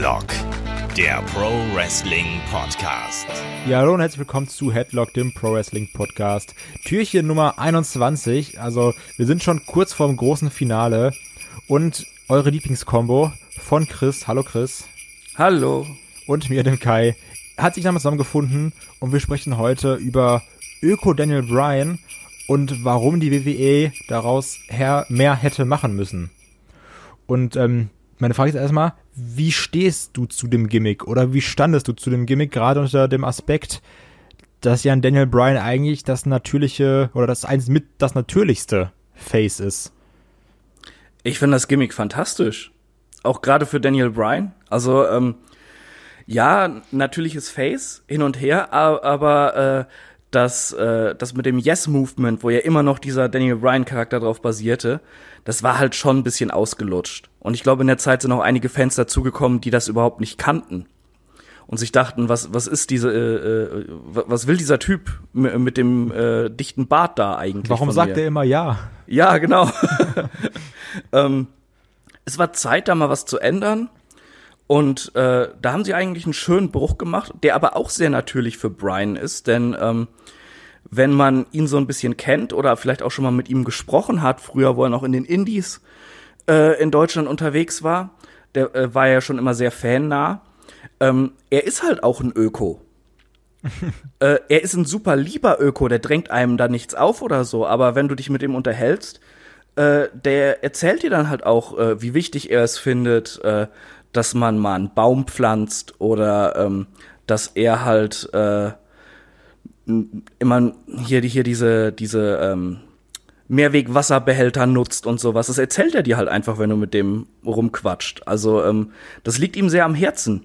Headlock, der Pro Wrestling Podcast. Ja, hallo und herzlich willkommen zu Headlock, dem Pro Wrestling Podcast. Türchen Nummer 21. Also, wir sind schon kurz vorm großen Finale. Und eure Lieblingskombo von Chris. Hallo, Chris. Hallo. Und mir, dem Kai. Hat sich damals zusammengefunden und wir sprechen heute über Öko Daniel Bryan und warum die WWE daraus her mehr hätte machen müssen. Und ähm, meine Frage ist erstmal, wie stehst du zu dem Gimmick oder wie standest du zu dem Gimmick, gerade unter dem Aspekt, dass ja Daniel Bryan eigentlich das natürliche oder das eins mit das natürlichste Face ist? Ich finde das Gimmick fantastisch. Auch gerade für Daniel Bryan. Also, ähm, ja, natürliches Face hin und her, aber äh, dass äh, das mit dem Yes-Movement, wo ja immer noch dieser Daniel Bryan-Charakter drauf basierte, das war halt schon ein bisschen ausgelutscht. Und ich glaube, in der Zeit sind auch einige Fans dazugekommen, die das überhaupt nicht kannten und sich dachten, was, was ist diese, äh, äh, was will dieser Typ mit dem äh, dichten Bart da eigentlich? Warum sagt mir? er immer ja? Ja, genau. ähm, es war Zeit, da mal was zu ändern. Und äh, da haben sie eigentlich einen schönen Bruch gemacht, der aber auch sehr natürlich für Brian ist, denn ähm, wenn man ihn so ein bisschen kennt oder vielleicht auch schon mal mit ihm gesprochen hat, früher, wo er noch in den Indies äh, in Deutschland unterwegs war, der äh, war ja schon immer sehr fannah. Ähm, er ist halt auch ein Öko. äh, er ist ein super lieber Öko, der drängt einem da nichts auf oder so, aber wenn du dich mit ihm unterhältst, äh, der erzählt dir dann halt auch, äh, wie wichtig er es findet, äh, dass man mal einen Baum pflanzt oder ähm, dass er halt äh, immer hier, hier diese, diese ähm, Mehrwegwasserbehälter nutzt und sowas. Das erzählt er dir halt einfach, wenn du mit dem rumquatscht. Also ähm, das liegt ihm sehr am Herzen.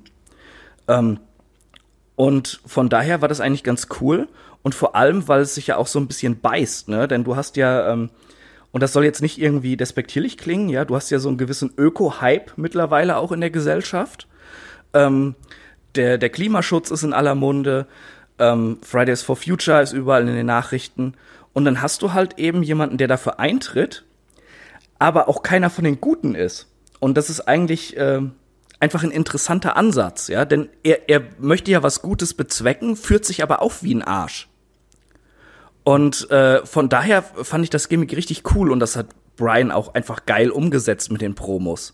Ähm, und von daher war das eigentlich ganz cool. Und vor allem, weil es sich ja auch so ein bisschen beißt, ne? Denn du hast ja ähm, und das soll jetzt nicht irgendwie despektierlich klingen, ja, du hast ja so einen gewissen Öko-Hype mittlerweile auch in der Gesellschaft. Ähm, der, der Klimaschutz ist in aller Munde, ähm, Fridays for Future ist überall in den Nachrichten. Und dann hast du halt eben jemanden, der dafür eintritt, aber auch keiner von den Guten ist. Und das ist eigentlich äh, einfach ein interessanter Ansatz, ja, denn er, er möchte ja was Gutes bezwecken, führt sich aber auch wie ein Arsch. Und äh, von daher fand ich das Gimmick richtig cool und das hat Brian auch einfach geil umgesetzt mit den Promos.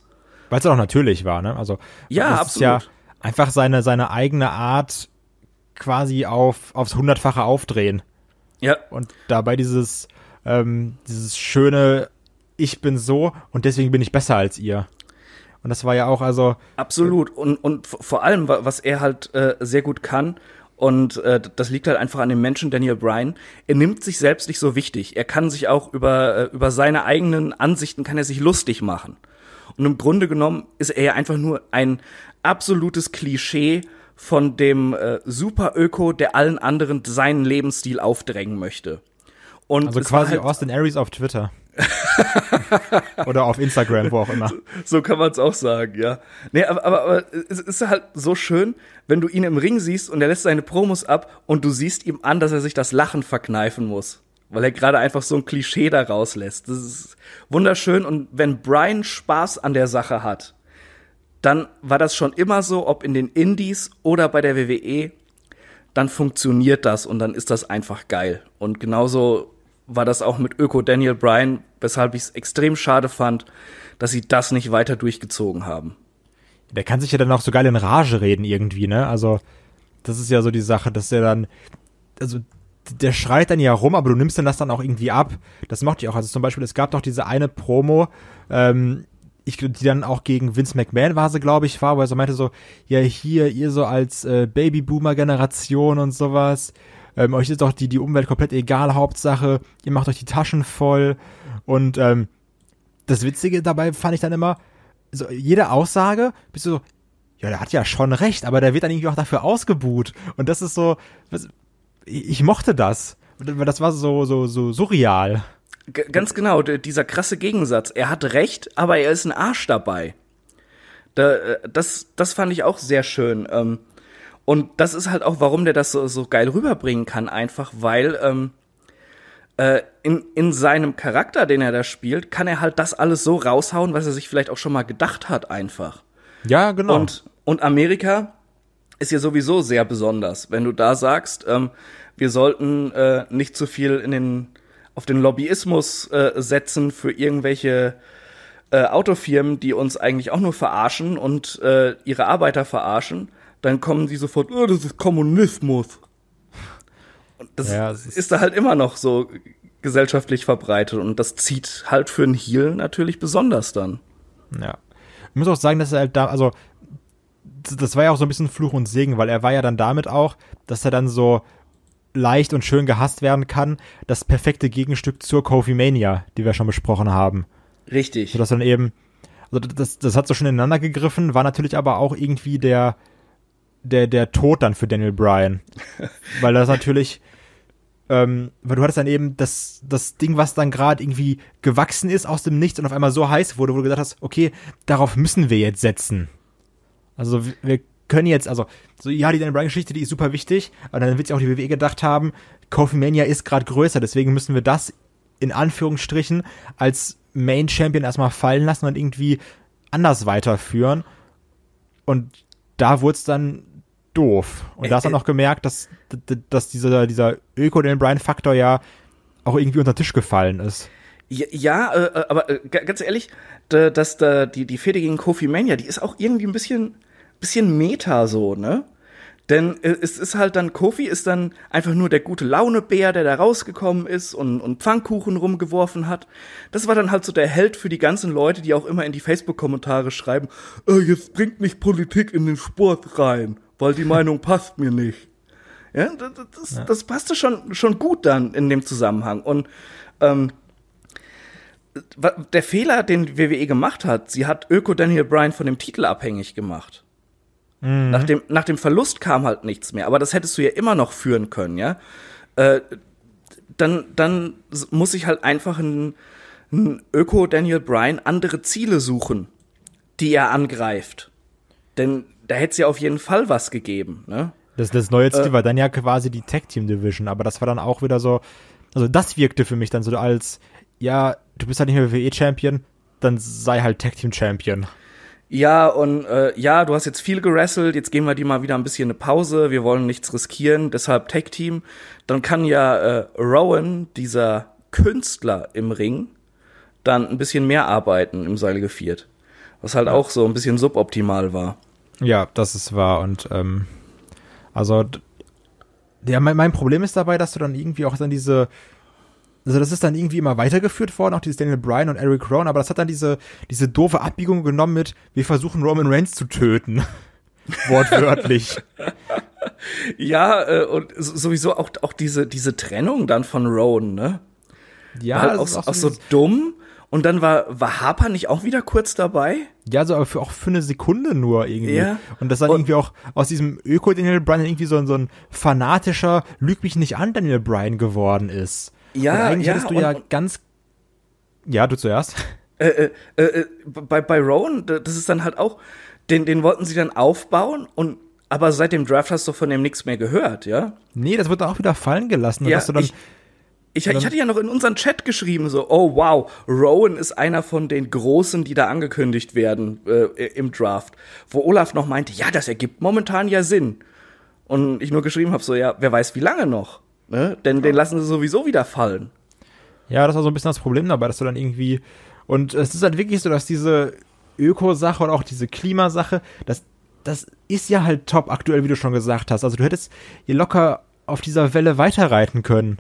Weil es auch natürlich war, ne? Also ja, absolut. Ist ja einfach seine, seine eigene Art quasi auf, aufs hundertfache aufdrehen. Ja. Und dabei dieses, ähm, dieses schöne, ich bin so und deswegen bin ich besser als ihr. Und das war ja auch also. Absolut. und, und vor allem, was er halt äh, sehr gut kann, und äh, das liegt halt einfach an dem Menschen Daniel Bryan. Er nimmt sich selbst nicht so wichtig. Er kann sich auch über, äh, über seine eigenen Ansichten kann er sich lustig machen. Und im Grunde genommen ist er ja einfach nur ein absolutes Klischee von dem äh, Super-Öko, der allen anderen seinen Lebensstil aufdrängen möchte. Und also quasi halt, Austin Aries auf Twitter. Oder auf Instagram, wo auch immer. So, kann man es auch sagen, ja. Nee, aber, aber, aber, es ist halt so schön, wenn du ihn im Ring siehst und er lässt seine Promos ab und du siehst ihm an, dass er sich das Lachen verkneifen muss. Weil er gerade einfach so ein Klischee da rauslässt. Das ist wunderschön. Und wenn Brian Spaß an der Sache hat, dann war das schon immer so, ob in den Indies oder bei der WWE, dann funktioniert das und dann ist das einfach geil. Und genauso war das auch mit Öko Daniel Bryan, weshalb ich es extrem schade fand, dass sie das nicht weiter durchgezogen haben. Der kann sich ja dann auch so geil in Rage reden irgendwie, ne? Also, das ist ja so die Sache, dass er dann, also, der schreit dann ja rum, aber du nimmst dann das dann auch irgendwie ab. Das macht ich auch. Also zum Beispiel, es gab doch diese eine Promo, ähm, ich, die dann auch gegen Vince McMahon war glaube ich, war, wo er so meinte so, ja, hier, ihr so als äh, Babyboomer-Generation und sowas, ähm, euch ist doch die, die Umwelt komplett egal, Hauptsache, ihr macht euch die Taschen voll. Und ähm, das Witzige dabei fand ich dann immer, so, jede Aussage bist du so, ja, der hat ja schon recht, aber der wird dann irgendwie auch dafür ausgebuht. Und das ist so, was, ich mochte das. Das war so, so, so surreal. G ganz genau, dieser krasse Gegensatz. Er hat recht, aber er ist ein Arsch dabei. Da, äh, das, das fand ich auch sehr schön. Ähm, und das ist halt auch, warum der das so, so geil rüberbringen kann, einfach weil ähm, äh, in, in seinem Charakter, den er da spielt, kann er halt das alles so raushauen, was er sich vielleicht auch schon mal gedacht hat, einfach. Ja, genau. Und, und Amerika ist ja sowieso sehr besonders, wenn du da sagst, ähm, wir sollten äh, nicht zu viel in den, auf den Lobbyismus äh, setzen für irgendwelche äh, Autofirmen, die uns eigentlich auch nur verarschen und äh, ihre Arbeiter verarschen dann kommen die sofort, oh, das ist Kommunismus. Und das ja, ist, ist da halt immer noch so gesellschaftlich verbreitet und das zieht halt für einen Heel natürlich besonders dann. Ja. Ich muss auch sagen, dass er halt da, also das war ja auch so ein bisschen Fluch und Segen, weil er war ja dann damit auch, dass er dann so leicht und schön gehasst werden kann, das perfekte Gegenstück zur Kofi Mania, die wir schon besprochen haben. Richtig. Sodass dann eben, also das, das hat so schon ineinander gegriffen, war natürlich aber auch irgendwie der, der, der Tod dann für Daniel Bryan. Weil das natürlich. Ähm, weil du hattest dann eben das, das Ding, was dann gerade irgendwie gewachsen ist aus dem Nichts und auf einmal so heiß wurde, wo du gesagt hast, okay, darauf müssen wir jetzt setzen. Also wir können jetzt, also, so, ja, die Daniel Bryan-Geschichte, die ist super wichtig, aber dann wird sich auch die WWE gedacht haben, Kofi Mania ist gerade größer, deswegen müssen wir das in Anführungsstrichen als Main Champion erstmal fallen lassen und irgendwie anders weiterführen. Und da wurde es dann doof. Und da hast du äh, noch gemerkt, dass, dass dieser, dieser öko den brian faktor ja auch irgendwie unter den Tisch gefallen ist. Ja, ja äh, äh aber äh, ganz ehrlich, dass da die, die Fehde gegen Kofi Mania, die ist auch irgendwie ein bisschen, bisschen Meta so, ne? Denn äh, es ist halt dann, Kofi ist dann einfach nur der gute Launebär, der da rausgekommen ist und, und Pfannkuchen rumgeworfen hat. Das war dann halt so der Held für die ganzen Leute, die auch immer in die Facebook-Kommentare schreiben, äh, jetzt bringt mich Politik in den Sport rein weil die Meinung passt mir nicht. Ja, das, ja. das passte schon, schon gut dann in dem Zusammenhang. Und ähm, der Fehler, den WWE gemacht hat, sie hat Öko Daniel Bryan von dem Titel abhängig gemacht. Mhm. Nach, dem, nach dem Verlust kam halt nichts mehr, aber das hättest du ja immer noch führen können, ja. Äh, dann, dann muss ich halt einfach ein, ein Öko Daniel Bryan andere Ziele suchen, die er angreift. Denn da hätte es ja auf jeden Fall was gegeben. Ne? Das, das neue äh, Ziel äh, war dann ja quasi die Tag Team Division, aber das war dann auch wieder so, also das wirkte für mich dann so als, ja, du bist halt nicht mehr WWE-Champion, dann sei halt Tag Team Champion. Ja, und äh, ja, du hast jetzt viel gerasselt, jetzt geben wir dir mal wieder ein bisschen eine Pause, wir wollen nichts riskieren, deshalb Tag Team. Dann kann ja äh, Rowan, dieser Künstler im Ring, dann ein bisschen mehr arbeiten im Seil geviert. Was halt ja. auch so ein bisschen suboptimal war. Ja, das ist wahr. Und ähm, also ja, mein, mein Problem ist dabei, dass du dann irgendwie auch dann diese also das ist dann irgendwie immer weitergeführt worden, auch dieses Daniel Bryan und Eric Rowan, aber das hat dann diese, diese doofe Abbiegung genommen mit, wir versuchen Roman Reigns zu töten. Wortwörtlich. ja, äh, und sowieso auch, auch diese, diese Trennung dann von Rowan, ne? Ja, halt auch, auch, so, auch so dumm. Und dann war, war Harper nicht auch wieder kurz dabei? Ja, so, aber für, auch für eine Sekunde nur irgendwie. Ja. Und das dann und irgendwie auch aus diesem Öko-Daniel Bryan irgendwie so, so ein fanatischer Lüg mich nicht an Daniel Bryan geworden ist. Ja, und eigentlich ja, hättest du und, ja ganz. Ja, du zuerst. Äh, äh, äh, äh bei, bei Rowan, das ist dann halt auch, den, den wollten sie dann aufbauen und aber seit dem Draft hast du von dem nichts mehr gehört, ja? Nee, das wird dann auch wieder fallen gelassen. Ja, dass du dann ich, ich, ich, hatte ja noch in unseren Chat geschrieben, so, oh wow, Rowan ist einer von den Großen, die da angekündigt werden äh, im Draft. Wo Olaf noch meinte, ja, das ergibt momentan ja Sinn. Und ich nur geschrieben habe, so, ja, wer weiß wie lange noch. Ne? Denn ja. den lassen sie sowieso wieder fallen. Ja, das war so ein bisschen das Problem dabei, dass du dann irgendwie. Und es ist halt wirklich so, dass diese Öko-Sache und auch diese Klimasache, das, das ist ja halt top aktuell, wie du schon gesagt hast. Also du hättest hier locker auf dieser Welle weiterreiten können.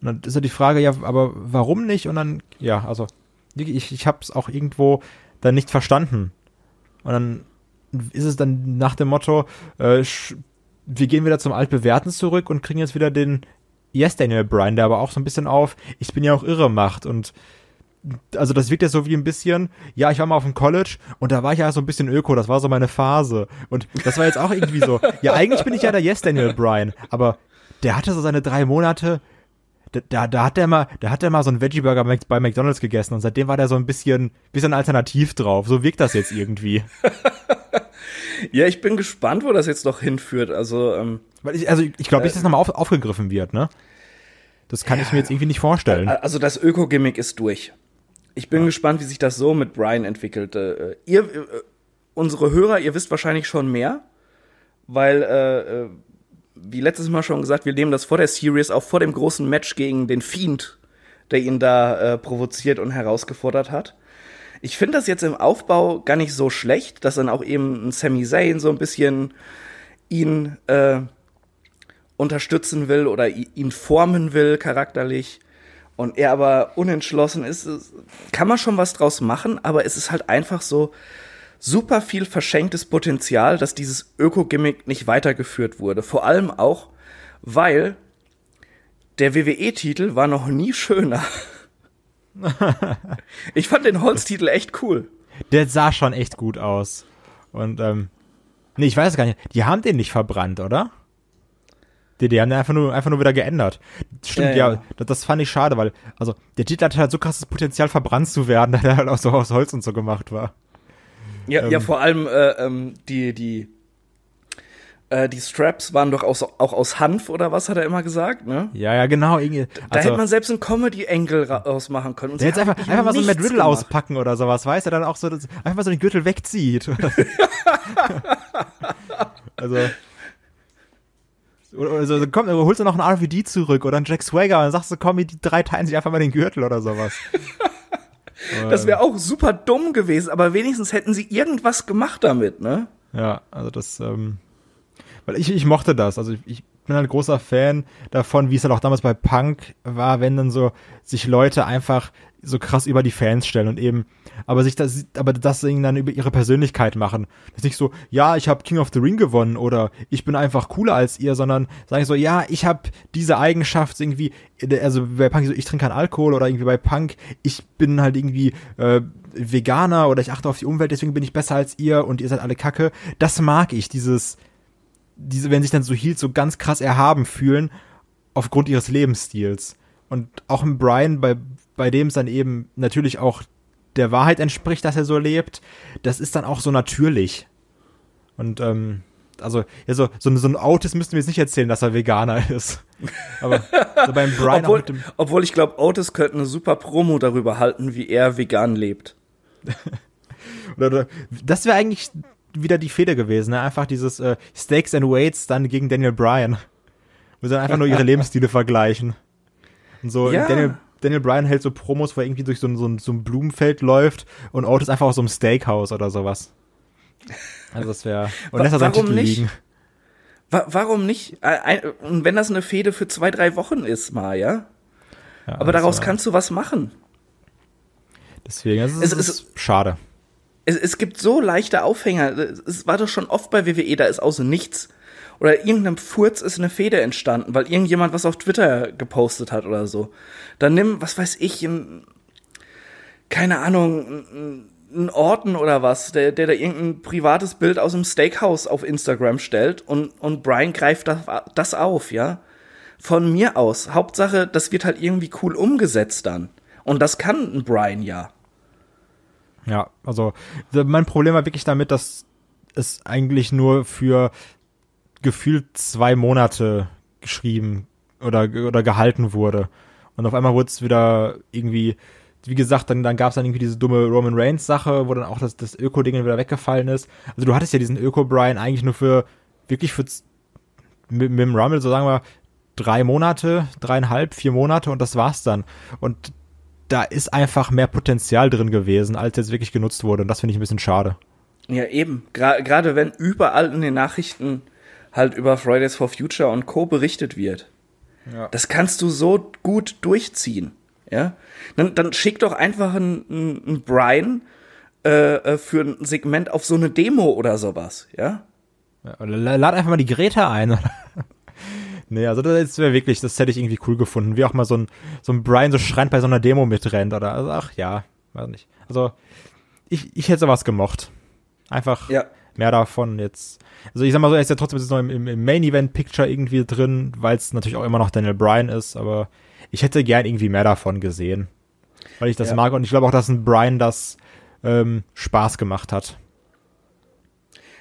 Und dann ist ja die Frage, ja, aber warum nicht? Und dann, ja, also, ich, ich habe es auch irgendwo dann nicht verstanden. Und dann ist es dann nach dem Motto, äh, wir gehen wieder zum Altbewerten zurück und kriegen jetzt wieder den Yes Daniel Bryan, der aber auch so ein bisschen auf, ich bin ja auch irre macht und also das wirkt ja so wie ein bisschen, ja, ich war mal auf dem College und da war ich ja so ein bisschen Öko, das war so meine Phase. Und das war jetzt auch irgendwie so, ja, eigentlich bin ich ja der Yes Daniel Bryan, aber der hatte so seine drei Monate, da, da hat er mal, da hat er mal so einen Veggie Burger bei McDonald's gegessen und seitdem war der so ein bisschen, bisschen alternativ drauf. So wirkt das jetzt irgendwie. ja, ich bin gespannt, wo das jetzt noch hinführt. Also, ähm, Weil ich, also ich, glaube nicht, äh, dass das nochmal auf, aufgegriffen wird, ne? Das kann ja, ich mir jetzt irgendwie nicht vorstellen. Also das Öko-Gimmick ist durch. Ich bin ja. gespannt, wie sich das so mit Brian entwickelt. Äh, ihr, äh, unsere Hörer, ihr wisst wahrscheinlich schon mehr, weil äh, wie letztes Mal schon gesagt, wir nehmen das vor der Series, auch vor dem großen Match gegen den Fiend, der ihn da äh, provoziert und herausgefordert hat. Ich finde das jetzt im Aufbau gar nicht so schlecht, dass dann auch eben ein Sami Zayn so ein bisschen ihn äh, unterstützen will oder ihn formen will charakterlich und er aber unentschlossen ist, kann man schon was draus machen, aber es ist halt einfach so, super viel verschenktes Potenzial, dass dieses Öko-Gimmick nicht weitergeführt wurde. Vor allem auch, weil der WWE-Titel war noch nie schöner. ich fand den Holz-Titel echt cool. Der sah schon echt gut aus. Und, ähm, nee, ich weiß gar nicht. Die haben den nicht verbrannt, oder? Die, die haben den einfach nur, einfach nur wieder geändert. Stimmt, ja, ja. ja das, das, fand ich schade, weil, also, der Titel hatte halt so krasses Potenzial, verbrannt zu werden, da der halt auch so aus Holz und so gemacht war. Ja, ähm, ja vor allem äh, ähm, die, die, äh, die Straps waren doch aus, auch aus Hanf oder was, hat er immer gesagt, ne? Ja, ja, genau. Irgendwie, also, da hätte man selbst einen Comedy-Engel rausmachen können. Und jetzt einfach, einfach mal so ein Mad Riddle gemacht. auspacken oder sowas, weißt du, dann auch so, einfach mal so den Gürtel wegzieht. also. Oder so, also, komm, holst du noch einen RVD zurück oder einen Jack Swagger und dann sagst du, komm, die drei teilen sich einfach mal den Gürtel oder sowas. Das ähm. wäre auch super dumm gewesen, aber wenigstens hätten sie irgendwas gemacht damit, ne? Ja, also das, ähm, weil ich, ich mochte das. Also ich, ich bin halt großer Fan davon, wie es halt auch damals bei Punk war, wenn dann so sich Leute einfach so krass über die Fans stellen und eben, aber sich das, aber das Ding dann über ihre Persönlichkeit machen. Das ist nicht so, ja, ich habe King of the Ring gewonnen oder ich bin einfach cooler als ihr, sondern sagen so, ja, ich habe diese Eigenschaft irgendwie, äh, also bei Punk so, ich trinke keinen Alkohol oder irgendwie bei Punk, ich bin halt irgendwie äh, Veganer oder ich achte auf die Umwelt, deswegen bin ich besser als ihr und ihr seid alle Kacke. Das mag ich, dieses, diese, wenn sich dann so hielt, so ganz krass erhaben fühlen aufgrund ihres Lebensstils. Und auch im Brian bei bei dem es dann eben natürlich auch der Wahrheit entspricht, dass er so lebt, das ist dann auch so natürlich. Und ähm, also ja, so, so, so ein Otis müssten wir jetzt nicht erzählen, dass er Veganer ist. Aber so beim Brian obwohl, obwohl ich glaube, Otis könnte eine super Promo darüber halten, wie er vegan lebt. oder, oder, das wäre eigentlich wieder die Fehde gewesen, ne? einfach dieses äh, Stakes and Weights dann gegen Daniel Bryan. Wo sie dann einfach nur ihre Lebensstile vergleichen. Und so ja. Daniel, Daniel Bryan hält so Promos, wo er irgendwie durch so ein, so ein, so ein Blumenfeld läuft und Otis ist einfach aus so einem Steakhouse oder sowas. Also das wäre. Und lässt er seinen Titel liegen. warum nicht? Äh, und wenn das eine Fehde für zwei, drei Wochen ist, mal, ja? ja Aber daraus also kannst du was machen. Deswegen ist es, es, es schade. Es, es gibt so leichte Aufhänger. Es war doch schon oft bei WWE, da ist außer nichts oder irgendeinem Furz ist eine Feder entstanden, weil irgendjemand was auf Twitter gepostet hat oder so. Dann nimm, was weiß ich, in, keine Ahnung, in, Orten oder was, der, der da irgendein privates Bild aus dem Steakhouse auf Instagram stellt und, und Brian greift das, das auf, ja. Von mir aus. Hauptsache, das wird halt irgendwie cool umgesetzt dann. Und das kann ein Brian ja. Ja, also mein Problem war wirklich damit, dass es eigentlich nur für gefühlt zwei Monate geschrieben oder, oder gehalten wurde. Und auf einmal wurde es wieder irgendwie, wie gesagt, dann, dann gab es dann irgendwie diese dumme Roman Reigns-Sache, wo dann auch das, das Öko-Ding wieder weggefallen ist. Also du hattest ja diesen Öko-Brian eigentlich nur für, wirklich für, mit, mit dem Rumble, so sagen wir, drei Monate, dreieinhalb, vier Monate und das war's dann. Und da ist einfach mehr Potenzial drin gewesen, als jetzt wirklich genutzt wurde. Und das finde ich ein bisschen schade. Ja, eben. Gerade wenn überall in den Nachrichten halt über Fridays for Future und Co. berichtet wird. Ja. Das kannst du so gut durchziehen. Ja? Dann, dann schick doch einfach einen, einen Brian äh, äh, für ein Segment auf so eine Demo oder sowas. Ja? ja lad einfach mal die Greta ein. nee, also das wäre wirklich, das hätte ich irgendwie cool gefunden. Wie auch mal so ein, so ein Brian so schreiend bei so einer Demo mitrennt oder, also, ach ja, weiß nicht. Also, ich, ich hätte sowas gemocht. Einfach. Ja mehr davon jetzt. Also ich sag mal so, er ist ja trotzdem noch im, im Main Event Picture irgendwie drin, weil es natürlich auch immer noch Daniel Bryan ist, aber ich hätte gern irgendwie mehr davon gesehen. Weil ich das ja. mag und ich glaube auch, dass ein Bryan das ähm, Spaß gemacht hat.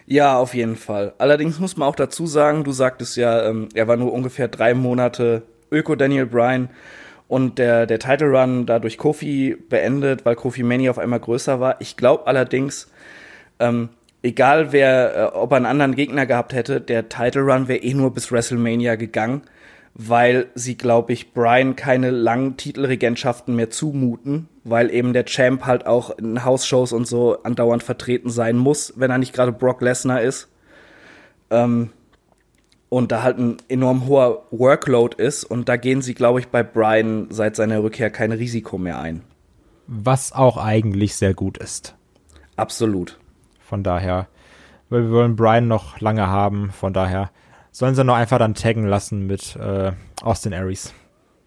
Ja, auf jeden Fall. Allerdings muss man auch dazu sagen, du sagtest ja, ähm, er war nur ungefähr drei Monate Öko Daniel Bryan und der, der Title Run dadurch Kofi beendet, weil Kofi Mania auf einmal größer war. Ich glaube allerdings, ähm, egal wer, äh, ob er einen anderen Gegner gehabt hätte, der Title Run wäre eh nur bis WrestleMania gegangen, weil sie, glaube ich, Brian keine langen Titelregentschaften mehr zumuten, weil eben der Champ halt auch in House-Shows und so andauernd vertreten sein muss, wenn er nicht gerade Brock Lesnar ist. Ähm, und da halt ein enorm hoher Workload ist und da gehen sie, glaube ich, bei Brian seit seiner Rückkehr kein Risiko mehr ein. Was auch eigentlich sehr gut ist. Absolut. Von daher, weil wir wollen Brian noch lange haben. Von daher sollen sie noch einfach dann taggen lassen mit äh, Austin Aries.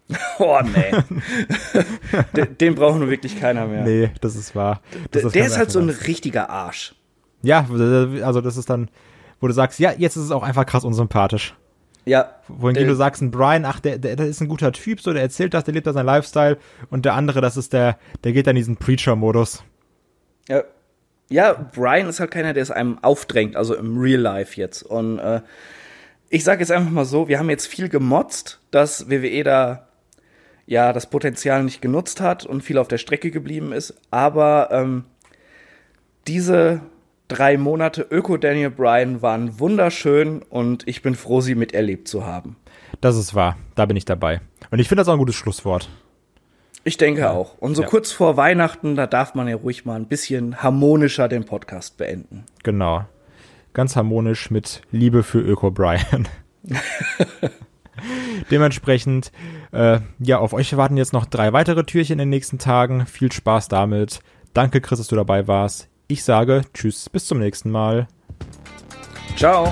Oh, nee. den, den braucht nun wirklich keiner mehr. Nee, das ist wahr. Das der ist halt so ein richtiger Arsch. Ja, also das ist dann, wo du sagst, ja, jetzt ist es auch einfach krass unsympathisch. Ja. Wohingegen du sagst, ein Brian, ach, der, der, der, ist ein guter Typ, so, der erzählt das, der lebt da sein Lifestyle. Und der andere, das ist der, der geht dann in diesen Preacher-Modus. Ja, ja, Brian ist halt keiner, der es einem aufdrängt, also im Real Life jetzt. Und äh, ich sage jetzt einfach mal so, wir haben jetzt viel gemotzt, dass WWE da ja das Potenzial nicht genutzt hat und viel auf der Strecke geblieben ist. Aber ähm, diese drei Monate Öko Daniel Bryan waren wunderschön und ich bin froh, sie miterlebt zu haben. Das ist wahr, da bin ich dabei. Und ich finde das auch ein gutes Schlusswort. Ich denke auch. Und so ja. kurz vor Weihnachten, da darf man ja ruhig mal ein bisschen harmonischer den Podcast beenden. Genau. Ganz harmonisch mit Liebe für Öko Brian. Dementsprechend, äh, ja, auf euch warten jetzt noch drei weitere Türchen in den nächsten Tagen. Viel Spaß damit. Danke, Chris, dass du dabei warst. Ich sage Tschüss, bis zum nächsten Mal. Ciao.